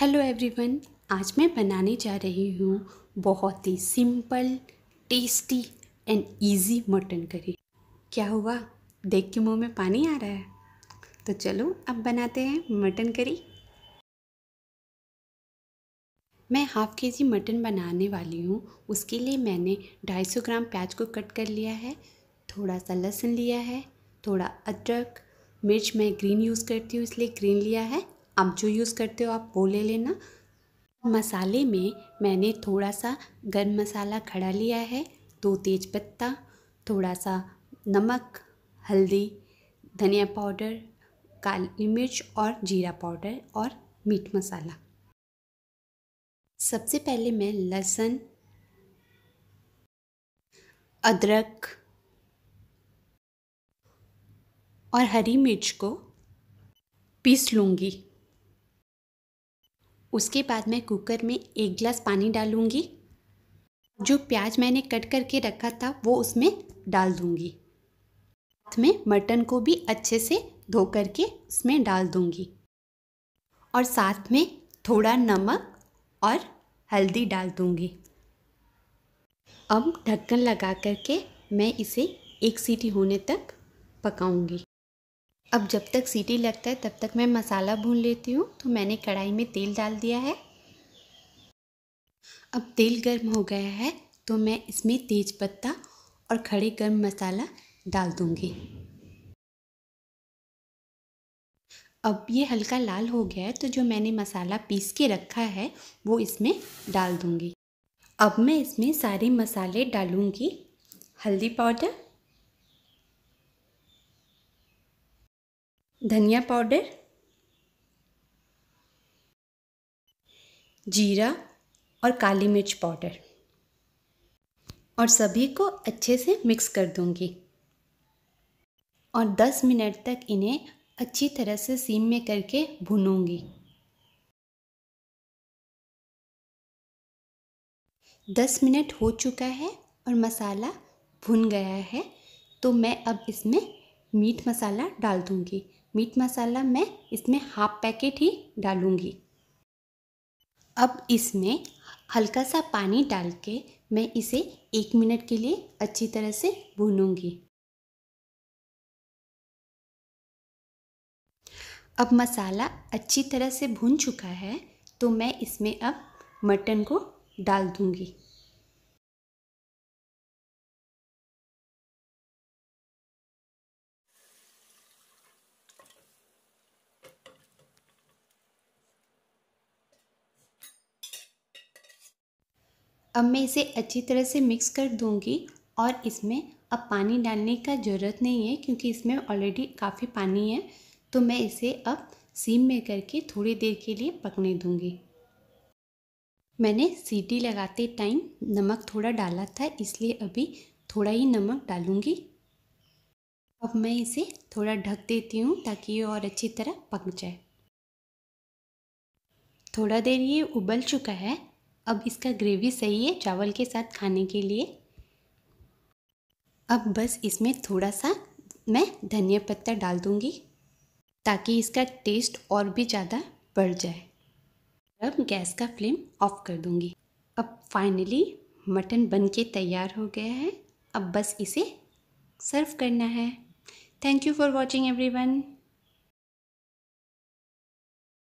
hello everyone आज मैं बनाने जा रही हूँ बहुत ही simple tasty and easy mutton curry क्या हुआ देख के मुंह में पानी आ रहा है तो चलो अब बनाते हैं मटन करी मैं हाफ़ के जी मटन बनाने वाली हूँ उसके लिए मैंने 250 ग्राम प्याज को कट कर लिया है थोड़ा सा लहसुन लिया है थोड़ा अदरक मिर्च मैं ग्रीन यूज़ करती हूँ इसलिए ग्रीन लिया है जो यूज़ करते हो आप वो ले लेना मसाले में मैंने थोड़ा सा गर्म मसाला खड़ा लिया है दो तेज पत्ता थोड़ा सा नमक हल्दी धनिया पाउडर काली मिर्च और जीरा पाउडर और मीट मसाला सबसे पहले मैं लहसुन अदरक और हरी मिर्च को पीस लूँगी उसके बाद मैं कुकर में एक गिलास पानी डालूँगी जो प्याज मैंने कट करके रखा था वो उसमें डाल दूँगी साथ में मटन को भी अच्छे से धो करके उसमें डाल दूँगी और साथ में थोड़ा नमक और हल्दी डाल दूंगी अब ढक्कन लगा करके मैं इसे एक सीटी होने तक पकाऊंगी अब जब तक सीटी लगता है तब तक मैं मसाला भून लेती हूँ तो मैंने कढ़ाई में तेल डाल दिया है अब तेल गर्म हो गया है तो मैं इसमें तेज पत्ता और खड़े गर्म मसाला डाल दूँगी अब ये हल्का लाल हो गया है तो जो मैंने मसाला पीस के रखा है वो इसमें डाल दूँगी अब मैं इसमें सारे मसाले डालूँगी हल्दी पाउडर धनिया पाउडर जीरा और काली मिर्च पाउडर और सभी को अच्छे से मिक्स कर दूंगी और 10 मिनट तक इन्हें अच्छी तरह से सीम में करके भूनूंगी 10 मिनट हो चुका है और मसाला भुन गया है तो मैं अब इसमें मीट मसाला डाल दूंगी मीट मसाला मैं इसमें हाफ पैकेट ही डालूंगी अब इसमें हल्का सा पानी डाल के मैं इसे एक मिनट के लिए अच्छी तरह से भूनूंगी अब मसाला अच्छी तरह से भून चुका है तो मैं इसमें अब मटन को डाल दूंगी अब मैं इसे अच्छी तरह से मिक्स कर दूँगी और इसमें अब पानी डालने का ज़रूरत नहीं है क्योंकि इसमें ऑलरेडी काफ़ी पानी है तो मैं इसे अब सीम में करके थोड़ी देर के लिए पकने दूँगी मैंने सीटी लगाते टाइम नमक थोड़ा डाला था इसलिए अभी थोड़ा ही नमक डालूँगी अब मैं इसे थोड़ा ढक देती हूँ ताकि ये और अच्छी तरह पक जाए थोड़ा देर ये उबल चुका है अब इसका ग्रेवी सही है चावल के साथ खाने के लिए अब बस इसमें थोड़ा सा मैं धनिया पत्ता डाल दूँगी ताकि इसका टेस्ट और भी ज़्यादा बढ़ जाए अब गैस का फ्लेम ऑफ कर दूँगी अब फाइनली मटन बनके तैयार हो गया है अब बस इसे सर्व करना है thank you for watching every